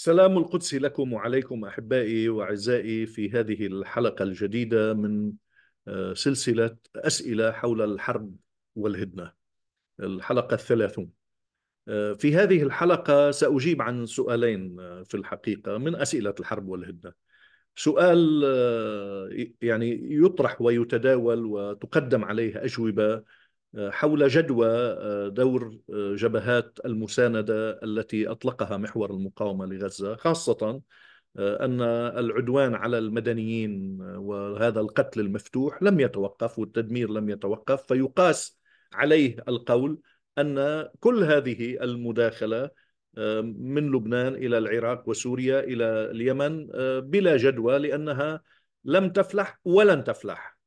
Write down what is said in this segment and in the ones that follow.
سلام القدس لكم وعليكم احبائي واعزائي في هذه الحلقه الجديده من آه، سلسله اسئله حول الحرب والهدنه الحلقه الثلاثون آه، في هذه الحلقه ساجيب عن سؤالين آه، في الحقيقه من اسئله الحرب والهدنه سؤال يعني يطرح ويتداول وتقدم عليه اجوبه حول جدوى آه، دور آه، جبهات المساندة التي أطلقها محور المقاومة لغزة خاصة آه، أن العدوان على المدنيين وهذا القتل المفتوح لم يتوقف والتدمير لم يتوقف فيقاس عليه القول أن كل هذه المداخلة من لبنان إلى العراق وسوريا إلى اليمن بلا جدوى لأنها لم تفلح ولن تفلح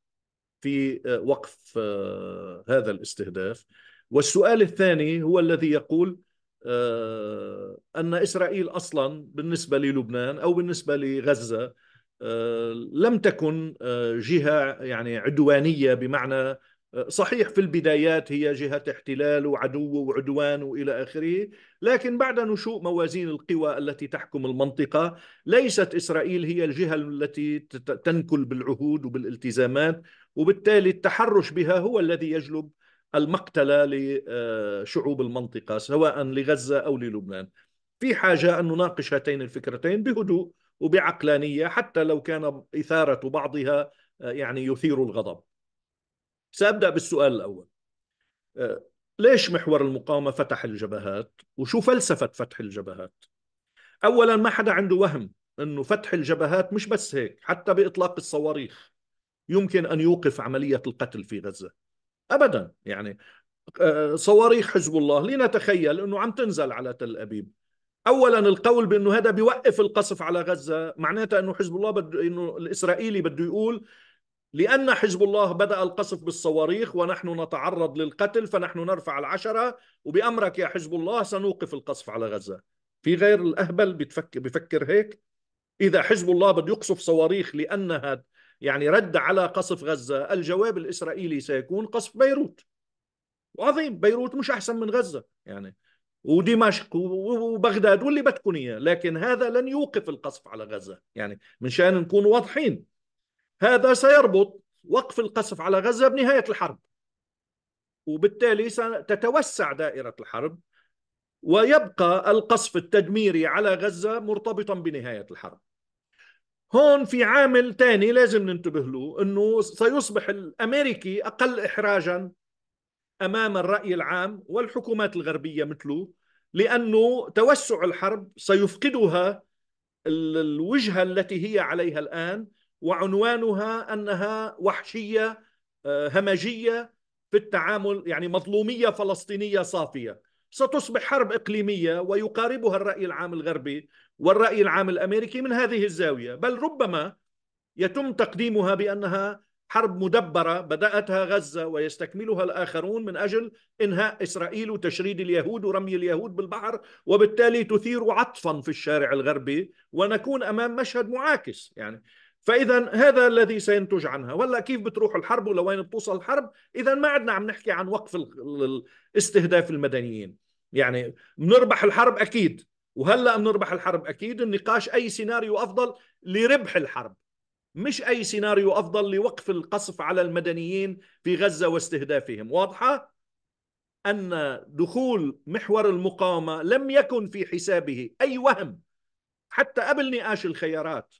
في آه، وقف آه، هذا الاستهداف والسؤال الثاني هو الذي يقول آه، أن إسرائيل أصلا بالنسبة للبنان أو بالنسبة لغزة لم تكن جهة يعني عدوانية بمعنى صحيح في البدايات هي جهة احتلال وعدو وعدوان وإلى آخره لكن بعد نشوء موازين القوى التي تحكم المنطقة ليست إسرائيل هي الجهة التي تنكل بالعهود وبالالتزامات وبالتالي التحرش بها هو الذي يجلب المقتلة آه، لشعوب المنطقة سواء لغزة أو للبنان في حاجة أن نناقش هاتين الفكرتين بهدوء وبعقلانية حتى لو كان إثارة بعضها آه، يعني يثير الغضب سأبدأ بالسؤال الأول آه، ليش محور المقاومة فتح الجبهات وشو فلسفة فتح الجبهات أولا ما حدا عنده وهم أنه فتح الجبهات مش بس هيك حتى بإطلاق الصواريخ يمكن أن يوقف عملية القتل في غزة أبدا يعني آه، صواريخ حزب الله لنتخيل أنه عم تنزل على تل أبيب اولا القول بانه هذا بيوقف القصف على غزه معناتها انه حزب الله بده انه الاسرائيلي بده يقول لأن حزب الله بدأ القصف بالصواريخ ونحن نتعرض للقتل فنحن نرفع العشرة وبأمرك يا حزب الله سنوقف القصف على غزة في غير الأهبل بتفكر بفكر هيك إذا حزب الله بده يقصف صواريخ لأنها يعني رد على قصف غزة الجواب الإسرائيلي سيكون قصف بيروت وعظيم بيروت مش أحسن من غزة يعني ودمشق وبغداد واللي بدكم اياه لكن هذا لن يوقف القصف على غزه يعني من شان نكون واضحين هذا سيربط وقف القصف على غزة بنهاية الحرب وبالتالي ستتوسع دائرة الحرب ويبقى القصف التدميري على غزة مرتبطا بنهاية الحرب هون في عامل ثاني لازم ننتبه له أنه سيصبح الأمريكي أقل إحراجا أمام الرأي العام والحكومات الغربية مثله لأنه توسع الحرب سيفقدها الوجهة التي هي عليها الآن وعنوانها انها وحشيه آه، همجيه في التعامل يعني مظلوميه فلسطينيه صافيه ستصبح حرب اقليميه ويقاربها الراي العام الغربي والراي العام الامريكي من هذه الزاويه بل ربما يتم تقديمها بانها حرب مدبره بداتها غزه ويستكملها الاخرون من اجل انهاء اسرائيل وتشريد اليهود ورمي اليهود بالبحر وبالتالي تثير عطفا في الشارع الغربي ونكون امام مشهد معاكس يعني فاذا هذا الذي سينتج عنها ولا كيف بتروح الحرب ولوين بتوصل الحرب اذا ما عدنا عم نحكي عن وقف استهداف المدنيين يعني بنربح الحرب اكيد وهلا بنربح الحرب اكيد النقاش اي سيناريو افضل لربح الحرب مش اي سيناريو افضل لوقف القصف على المدنيين في غزه واستهدافهم واضحه ان دخول محور المقاومه لم يكن في حسابه اي وهم حتى قبل نقاش الخيارات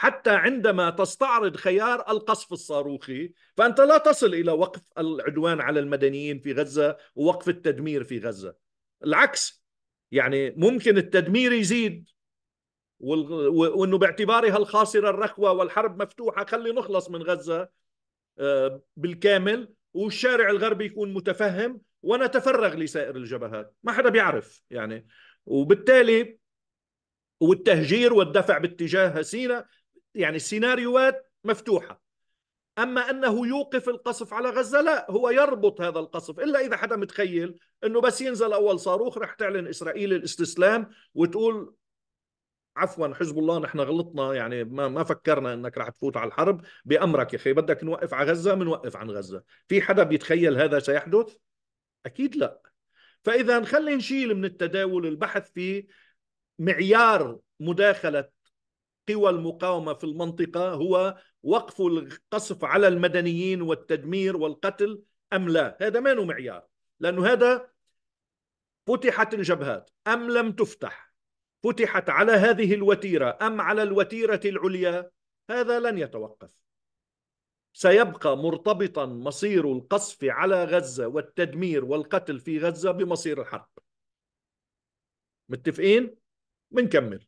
حتى عندما تستعرض خيار القصف الصاروخي فأنت لا تصل إلى وقف العدوان على المدنيين في غزة ووقف التدمير في غزة العكس يعني ممكن التدمير يزيد وانه باعتبارها الخاصره الرخوه والحرب مفتوحه خلي نخلص من غزه آه، بالكامل والشارع الغربي يكون متفهم ونتفرغ لسائر الجبهات ما حدا بيعرف يعني وبالتالي والتهجير والدفع باتجاه سينا يعني سيناريوهات مفتوحه اما انه يوقف القصف على غزه لا هو يربط هذا القصف الا اذا حدا متخيل انه بس ينزل اول صاروخ رح تعلن اسرائيل الاستسلام وتقول عفوا حزب الله نحن غلطنا يعني ما ما فكرنا انك رح تفوت على الحرب بامرك يا اخي بدك نوقف على غزه بنوقف عن غزه في حدا بيتخيل هذا سيحدث اكيد لا فاذا خلينا نشيل من التداول البحث في معيار مداخله قوى المقاومه في المنطقه هو وقف القصف على المدنيين والتدمير والقتل ام لا؟ هذا ما هو معيار لانه هذا فتحت الجبهات ام لم تفتح؟ فتحت على هذه الوتيره ام على الوتيره العليا؟ هذا لن يتوقف. سيبقى مرتبطا مصير القصف على غزه والتدمير والقتل في غزه بمصير الحرب. متفقين؟ بنكمل.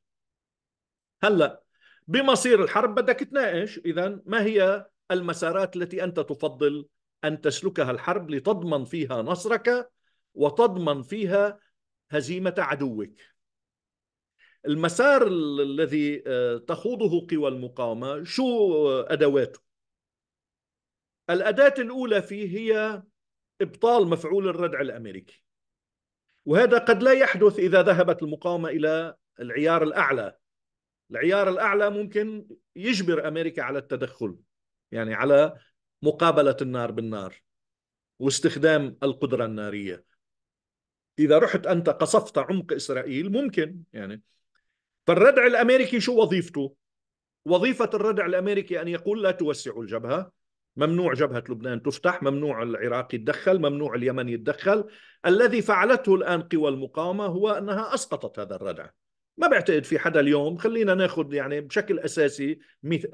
هلا بمصير الحرب بدك تناقش اذا ما هي المسارات التي انت تفضل ان تسلكها الحرب لتضمن فيها نصرك وتضمن فيها هزيمه عدوك. المسار الذي آه، تخوضه قوى المقاومه شو ادواته؟ الاداه الاولى فيه هي ابطال مفعول الردع الامريكي. وهذا قد لا يحدث اذا ذهبت المقاومه الى العيار الاعلى العيار الاعلى ممكن يجبر امريكا على التدخل يعني على مقابله النار بالنار واستخدام القدره الناريه اذا رحت انت قصفت عمق اسرائيل ممكن يعني فالردع الامريكي شو وظيفته وظيفه الردع الامريكي ان يقول لا توسعوا الجبهه ممنوع جبهة لبنان تفتح ممنوع العراق يتدخل ممنوع اليمن يتدخل الذي فعلته الآن قوى المقاومة هو أنها أسقطت هذا الردع ما بعتقد في حدا اليوم خلينا ناخذ يعني بشكل اساسي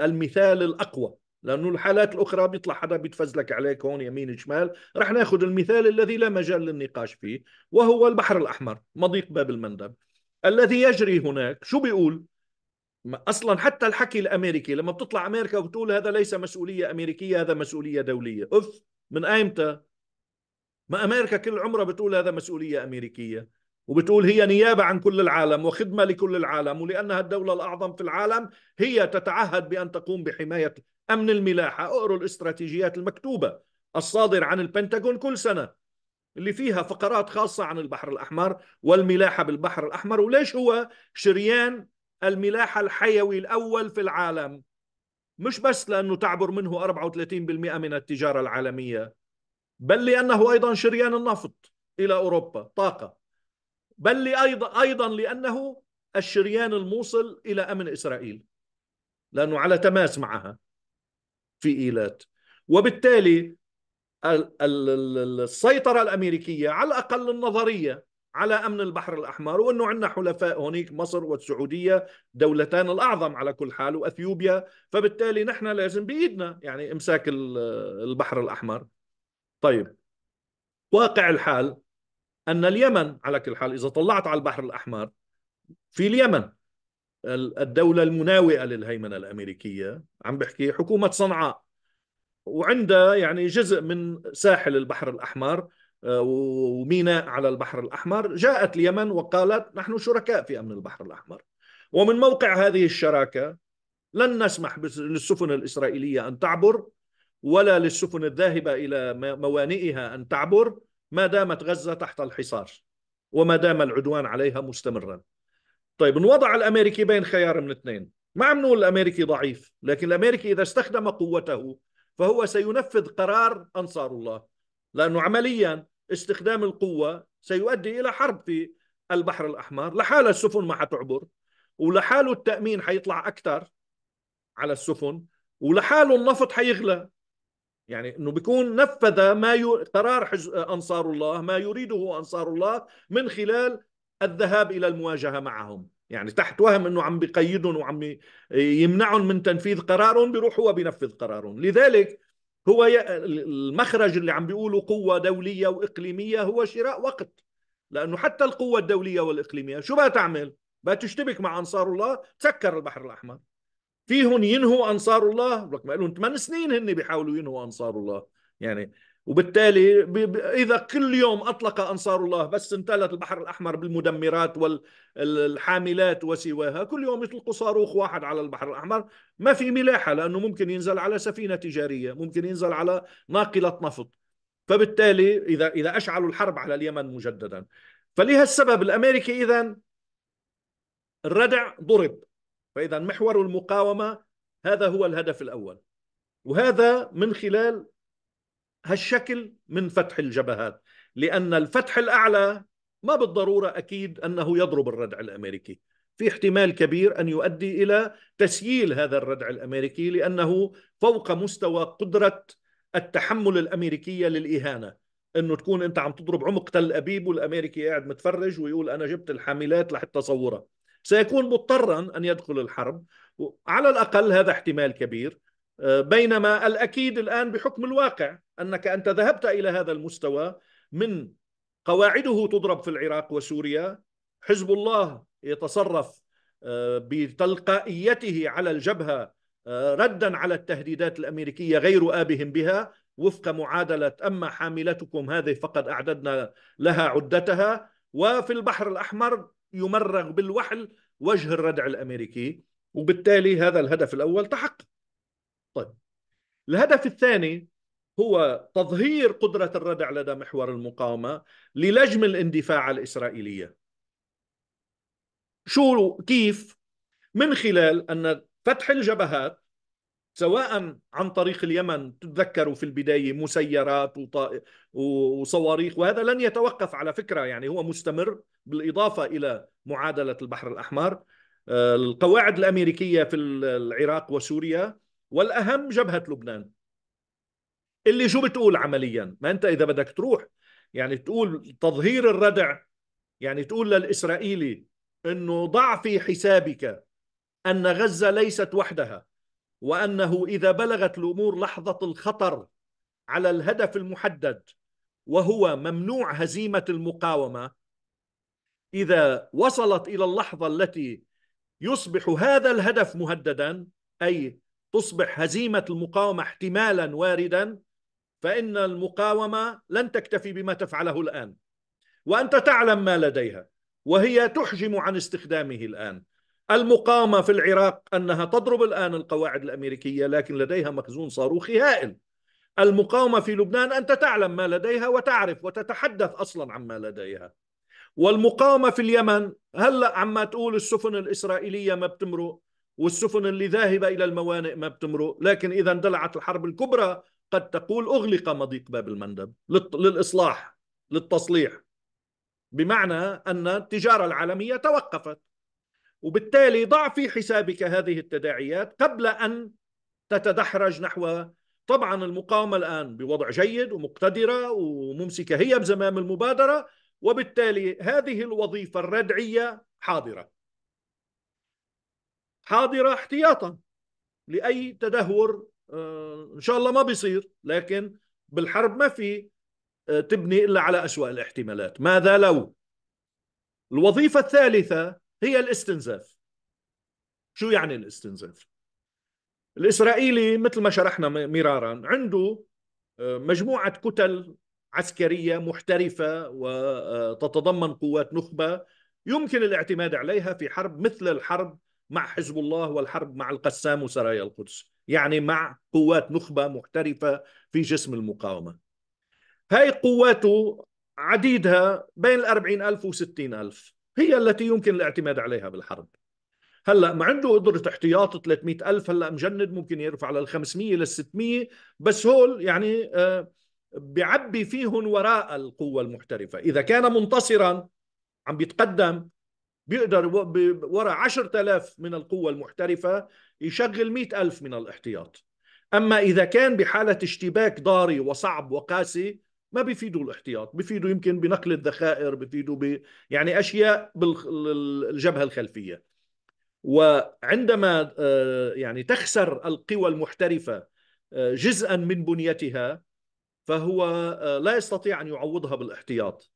المثال الاقوى لانه الحالات الاخرى بيطلع حدا بيتفزلك عليك هون يمين شمال رح ناخذ المثال الذي لا مجال للنقاش فيه وهو البحر الاحمر مضيق باب المندب الذي يجري هناك شو بيقول اصلا حتى الحكي الامريكي لما بتطلع امريكا وبتقول هذا ليس مسؤوليه امريكيه هذا مسؤوليه دوليه اف من ايمتى ما امريكا كل عمرها بتقول هذا مسؤوليه امريكيه وبتقول هي نيابة عن كل العالم وخدمة لكل العالم ولأنها الدولة الأعظم في العالم هي تتعهد بأن تقوم بحماية أمن الملاحة اقروا الاستراتيجيات المكتوبة الصادر عن البنتاغون كل سنة اللي فيها فقرات خاصة عن البحر الأحمر والملاحة بالبحر الأحمر وليش هو شريان الملاحة الحيوي الأول في العالم مش بس لأنه تعبر منه 34% من التجارة العالمية بل لأنه أيضا شريان النفط إلى أوروبا طاقة بل أيضا, أيضا لأنه الشريان الموصل إلى أمن إسرائيل لأنه على تماس معها في إيلات وبالتالي السيطرة الأمريكية على الأقل النظرية على أمن البحر الأحمر وأنه عندنا حلفاء هناك مصر والسعودية دولتان الأعظم على كل حال وأثيوبيا فبالتالي نحن لازم بإيدنا يعني إمساك البحر الأحمر طيب واقع الحال ان اليمن على كل حال اذا طلعت على البحر الاحمر في اليمن الدوله المناوئه للهيمنه الامريكيه عم بحكي حكومه صنعاء وعندها يعني جزء من ساحل البحر الاحمر آه، وميناء على البحر الاحمر جاءت اليمن وقالت نحن شركاء في امن البحر الاحمر ومن موقع هذه الشراكه لن نسمح للسفن الاسرائيليه ان تعبر ولا للسفن الذاهبه الى موانئها ان تعبر ما دامت غزة تحت الحصار وما دام العدوان عليها مستمرا طيب انوضع الأمريكي بين خيار من اثنين ما عم نقول الأمريكي ضعيف لكن الأمريكي إذا استخدم قوته فهو سينفذ قرار أنصار الله لأنه عمليا استخدام القوة سيؤدي إلى حرب في البحر الأحمر لحالها السفن ما حتعبر ولحاله التأمين حيطلع أكثر على السفن ولحاله النفط حيغلى يعني انه بيكون نفذ ما ي... قرار حز... انصار الله ما يريده انصار الله من خلال الذهاب الى المواجهه معهم يعني تحت وهم انه عم بيقيدهم وعم يمنعهم من تنفيذ قرارهم بيروح هو بينفذ قرارهم لذلك هو ي... المخرج اللي عم بيقولوا قوه دوليه واقليميه هو شراء وقت لانه حتى القوه الدوليه والاقليميه شو بقى تعمل بقى تشتبك مع انصار الله تسكر البحر الاحمر فيهم ينهوا انصار الله لك ما لهم 8 سنين هن بيحاولوا ينهوا انصار الله يعني وبالتالي اذا كل يوم اطلق انصار الله بس انتلت البحر الاحمر بالمدمرات والحاملات وسواها كل يوم يطلقوا صاروخ واحد على البحر الاحمر ما في ملاحه لانه ممكن ينزل على سفينه تجاريه ممكن ينزل على ناقله نفط فبالتالي اذا اذا اشعلوا الحرب على اليمن مجددا فلهذا السبب الامريكي اذا الردع ضرب فإذا محور المقاومة هذا هو الهدف الأول وهذا من خلال هالشكل من فتح الجبهات لأن الفتح الأعلى ما بالضرورة أكيد أنه يضرب الردع الأمريكي في احتمال كبير أن يؤدي إلى تسييل هذا الردع الأمريكي لأنه فوق مستوى قدرة التحمل الأمريكية للإهانة أنه تكون أنت عم تضرب عمق تل أبيب والأمريكي قاعد متفرج ويقول أنا جبت الحاملات لحتى صورها سيكون مضطرا أن يدخل الحرب على الأقل هذا احتمال كبير آه، بينما الأكيد الآن بحكم الواقع أنك أنت ذهبت إلى هذا المستوى من قواعده تضرب في العراق وسوريا حزب الله يتصرف آه، بتلقائيته على الجبهة آه، ردا على التهديدات الأمريكية غير آبهم بها وفق معادلة أما حاملتكم هذه فقد أعددنا لها عدتها وفي البحر الأحمر يمرغ بالوحل وجه الردع الامريكي وبالتالي هذا الهدف الاول تحقق. طيب الهدف الثاني هو تظهير قدره الردع لدى محور المقاومه للجم الاندفاع الاسرائيليه. شو كيف؟ من خلال ان فتح الجبهات سواء عن طريق اليمن تتذكروا في البداية مسيرات وصواريخ وهذا لن يتوقف على فكرة يعني هو مستمر بالاضافه الى معادله البحر الاحمر آه، القواعد الامريكيه في العراق وسوريا والاهم جبهه لبنان اللي شو بتقول عمليا ما انت اذا بدك تروح يعني تقول تظهير الردع يعني تقول للاسرائيلي انه ضع في حسابك ان غزه ليست وحدها وانه اذا بلغت الامور لحظه الخطر على الهدف المحدد وهو ممنوع هزيمه المقاومه إذا وصلت إلى اللحظة التي يصبح هذا الهدف مهددا أي تصبح هزيمة المقاومة احتمالا واردا فإن المقاومة لن تكتفي بما تفعله الآن وأنت تعلم ما لديها وهي تحجم عن استخدامه الآن المقاومة في العراق أنها تضرب الآن القواعد الأمريكية لكن لديها مخزون صاروخي هائل المقاومة في لبنان أنت تعلم ما لديها وتعرف وتتحدث أصلا عما لديها والمقاومة في اليمن هلأ عما تقول السفن الإسرائيلية ما بتمرق والسفن اللي ذاهبة إلى الموانئ ما بتمرق لكن إذا اندلعت الحرب الكبرى قد تقول أغلق مضيق باب المندب للإصلاح للتصليح بمعنى أن التجارة العالمية توقفت وبالتالي ضع في حسابك هذه التداعيات قبل أن تتدحرج نحو طبعا المقاومة الآن بوضع جيد ومقتدرة وممسكة هي بزمام المبادرة وبالتالي هذه الوظيفة الردعية حاضرة حاضرة احتياطا لأي تدهور آه، إن شاء الله ما بيصير لكن بالحرب ما في آه، تبني إلا على أسوأ الاحتمالات ماذا لو الوظيفة الثالثة هي الاستنزاف شو يعني الاستنزاف؟ الإسرائيلي مثل ما شرحنا مرارا عنده آه، مجموعة كتل عسكريه محترفه وتتضمن قوات نخبه يمكن الاعتماد عليها في حرب مثل الحرب مع حزب الله والحرب مع القسام وسرايا القدس يعني مع قوات نخبه محترفه في جسم المقاومه هاي قواته عديدها بين الأربعين ألف وستين ألف هي التي يمكن الاعتماد عليها بالحرب هلا ما عنده قدره احتياط 300 الف هلا مجند ممكن يرفع لل 500 لل 600 بس هول يعني آه بيعبي فيهم وراء القوة المحترفة إذا كان منتصرا عم بيتقدم بيقدر عشرة 10000 من القوة المحترفة يشغل 100000 من الاحتياط أما إذا كان بحالة اشتباك ضاري وصعب وقاسي ما بيفيدوا الاحتياط بيفيدوا يمكن بنقل الذخائر بيفيدوا ب... يعني أشياء بالجبهة الخلفية وعندما آه، يعني تخسر القوى المحترفة آه، جزءا من بنيتها فهو آه، لا يستطيع ان يعوضها بالاحتياط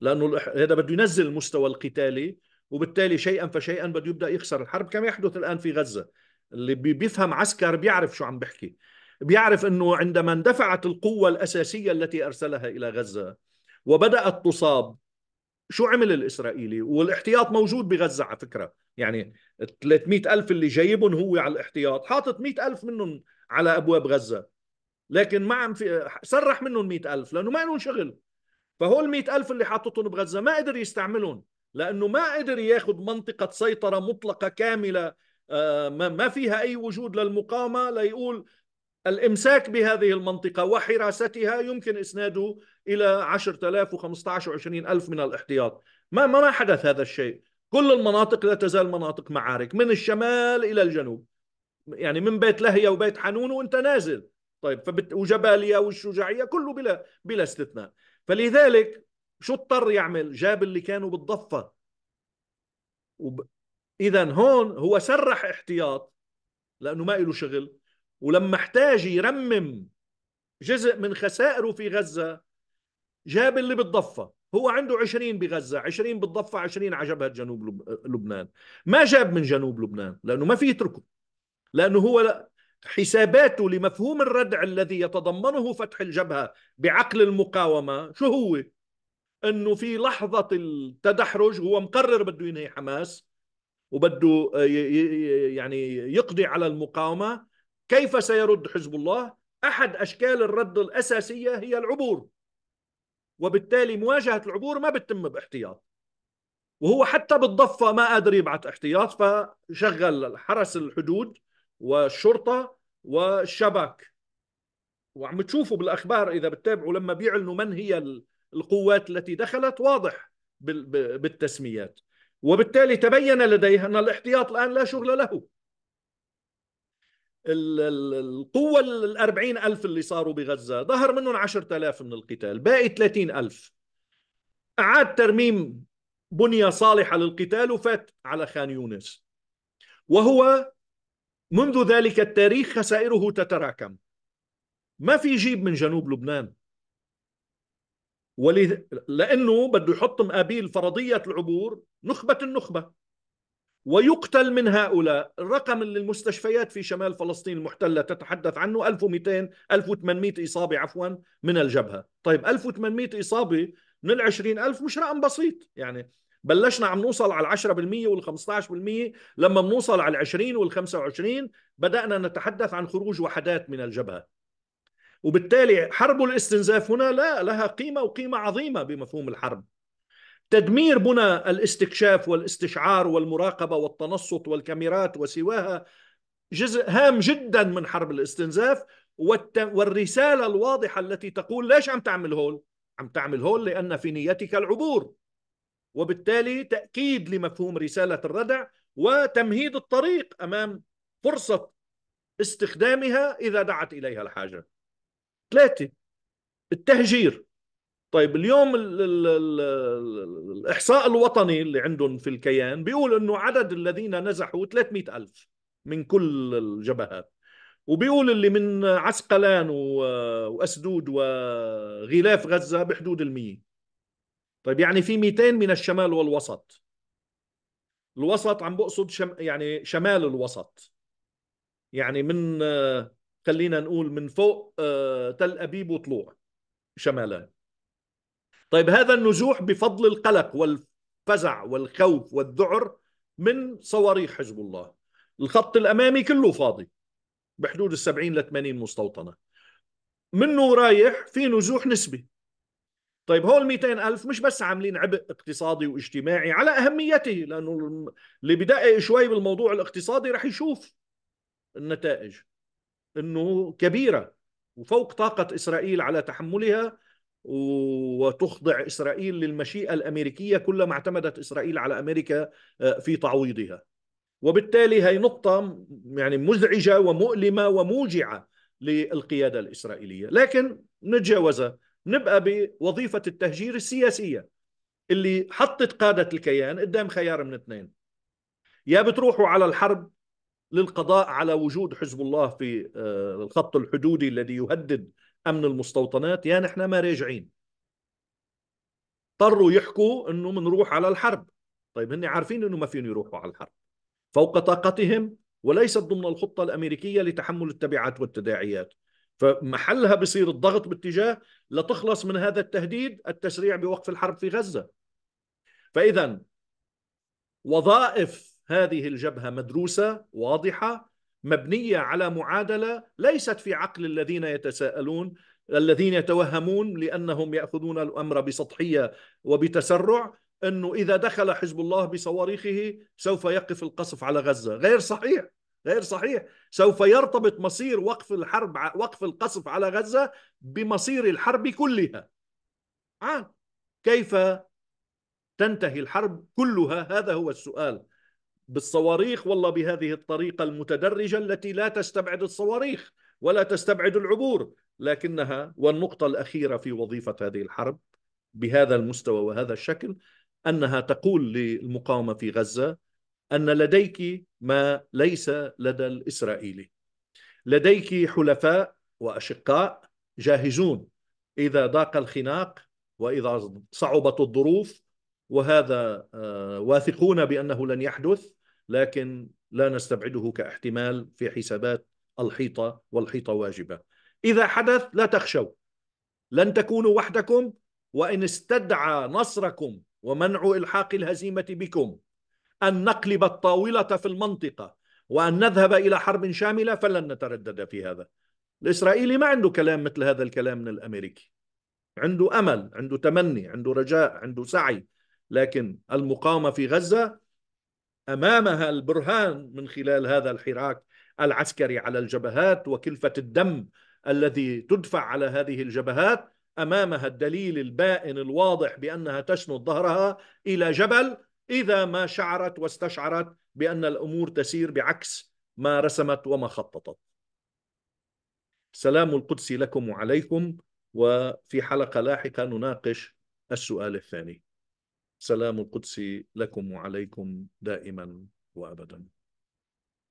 لانه هذا بده ينزل المستوى القتالي وبالتالي شيئا فشيئا بده يبدا يخسر الحرب كما يحدث الان في غزه اللي بيفهم عسكر بيعرف شو عم بحكي بيعرف انه عندما اندفعت القوه الاساسيه التي ارسلها الى غزه وبدات تصاب شو عمل الاسرائيلي والاحتياط موجود بغزه على فكره يعني 300 الف اللي جايبهم هو على الاحتياط حاطط 100 الف منهم على ابواب غزه لكن ما عم في سرح منهم 100000 ألف لأنه ما لهم شغل فهول مئة ألف اللي حاططهم بغزة ما قدر يستعملهم لأنه ما قدر ياخذ منطقة سيطرة مطلقة كاملة آه، ما فيها أي وجود للمقاومة ليقول الإمساك بهذه المنطقة وحراستها يمكن إسناده إلى 10000 و15 و20000 من الاحتياط ما ما حدث هذا الشيء كل المناطق لا تزال مناطق معارك من الشمال إلى الجنوب يعني من بيت لهية وبيت حنون وانت نازل طيب فبت... وجباليه والشجاعيه كله بلا بلا استثناء فلذلك شو اضطر يعمل جاب اللي كانوا بالضفه وب... اذا هون هو سرح احتياط لانه ما له شغل ولما احتاج يرمم جزء من خسائره في غزه جاب اللي بالضفه هو عنده 20 بغزة 20 بالضفة 20 على جبهة جنوب لبنان ما جاب من جنوب لبنان لأنه ما في يتركه لأنه هو حساباته لمفهوم الردع الذي يتضمنه فتح الجبهة بعقل المقاومة شو هو؟ انه في لحظة التدحرج هو مقرر بده ينهي حماس وبده آه، يعني يقضي على المقاومة كيف سيرد حزب الله؟ أحد أشكال الرد الأساسية هي العبور وبالتالي مواجهة العبور ما بتتم باحتياط وهو حتى بالضفة ما قادر يبعث احتياط فشغل حرس الحدود والشرطه والشبك وعم تشوفوا بالاخبار اذا بتتابعوا لما بيعلنوا من هي القوات التي دخلت واضح بالتسميات وبالتالي تبين لديه ان الاحتياط الان لا شغل له القوة الأربعين ألف اللي صاروا بغزة ظهر منهم عشرة آلاف من القتال باقي ثلاثين ألف أعاد ترميم بنية صالحة للقتال وفات على خان يونس وهو منذ ذلك التاريخ خسائره تتراكم ما في جيب من جنوب لبنان ولذ... لأنه بده يحط مقابيل فرضية العبور نخبة النخبة ويقتل من هؤلاء الرقم اللي المستشفيات في شمال فلسطين المحتلة تتحدث عنه 1200 1800 إصابة عفوا من الجبهة طيب 1800 إصابة من العشرين 20000 مش رقم بسيط يعني بلشنا عم نوصل على 10% وال 15% لما بنوصل على 20 وال 25 بدأنا نتحدث عن خروج وحدات من الجبهة وبالتالي حرب الاستنزاف هنا لا لها قيمة وقيمة عظيمة بمفهوم الحرب تدمير بنى الاستكشاف والاستشعار والمراقبة والتنصت والكاميرات وسواها جزء هام جدا من حرب الاستنزاف والرسالة الواضحة التي تقول ليش عم تعمل هول؟ عم تعمل هول لأن في نيتك العبور وبالتالي تأكيد لمفهوم رسالة الردع وتمهيد الطريق أمام فرصة استخدامها إذا دعت إليها الحاجة ثلاثة التهجير طيب اليوم الـ الـ الـ الإحصاء الوطني اللي عندهم في الكيان بيقول أنه عدد الذين نزحوا 300 ألف من كل الجبهات وبيقول اللي من عسقلان وأسدود وغلاف غزة بحدود المية طيب يعني في 200 من الشمال والوسط الوسط عم بقصد شم يعني شمال الوسط يعني من آه، خلينا نقول من فوق آه، تل أبيب وطلوع شمالا طيب هذا النزوح بفضل القلق والفزع والخوف والذعر من صواريخ حزب الله الخط الأمامي كله فاضي بحدود السبعين ل 80 مستوطنة منه رايح في نزوح نسبي طيب هول 200 ألف مش بس عاملين عبء اقتصادي واجتماعي على أهميته لأنه اللي بدقق شوي بالموضوع الاقتصادي رح يشوف النتائج أنه كبيرة وفوق طاقة إسرائيل على تحملها وتخضع إسرائيل للمشيئة الأمريكية كلما اعتمدت إسرائيل على أمريكا آه، في تعويضها وبالتالي هي نقطة يعني مزعجة ومؤلمة وموجعة للقيادة الإسرائيلية لكن نتجاوزها نبقى بوظيفة التهجير السياسية اللي حطت قادة الكيان قدام خيار من اثنين يا بتروحوا على الحرب للقضاء على وجود حزب الله في آه، الخط الحدودي الذي يهدد أمن المستوطنات يا نحن ما راجعين اضطروا يحكوا انه بنروح على الحرب طيب هن عارفين انه ما فين يروحوا على الحرب فوق طاقتهم وليست ضمن الخطة الأمريكية لتحمل التبعات والتداعيات فمحلها بصير الضغط باتجاه لتخلص من هذا التهديد التسريع بوقف الحرب في غزة فإذا وظائف هذه الجبهة مدروسة واضحة مبنية على معادلة ليست في عقل الذين يتساءلون الذين يتوهمون لأنهم يأخذون الأمر بسطحية وبتسرع أنه إذا دخل حزب الله بصواريخه سوف يقف القصف على غزة غير صحيح غير صحيح سوف يرتبط مصير وقف الحرب وقف القصف على غزة بمصير الحرب كلها آه. كيف تنتهي الحرب كلها هذا هو السؤال بالصواريخ والله بهذه الطريقة المتدرجة التي لا تستبعد الصواريخ ولا تستبعد العبور لكنها والنقطة الأخيرة في وظيفة هذه الحرب بهذا المستوى وهذا الشكل أنها تقول للمقاومة في غزة ان لديك ما ليس لدى الاسرائيلي لديك حلفاء واشقاء جاهزون اذا ضاق الخناق واذا صعبت الظروف وهذا آه، واثقون بانه لن يحدث لكن لا نستبعده كاحتمال في حسابات الحيطه والحيطه واجبه اذا حدث لا تخشوا لن تكونوا وحدكم وان استدعى نصركم ومنع الحاق الهزيمه بكم أن نقلب الطاولة في المنطقة وأن نذهب إلى حرب شاملة فلن نتردد في هذا الإسرائيلي ما عنده كلام مثل هذا الكلام من الأمريكي عنده أمل عنده تمني عنده رجاء عنده سعي لكن المقاومة في غزة أمامها البرهان من خلال هذا الحراك العسكري على الجبهات وكلفة الدم الذي تدفع على هذه الجبهات امامها الدليل البائن الواضح بانها تشنط ظهرها الى جبل إذا ما شعرت واستشعرت بأن الأمور تسير بعكس ما رسمت وما خططت سلام القدس لكم وعليكم وفي حلقة لاحقة نناقش السؤال الثاني سلام القدس لكم وعليكم دائما وأبدا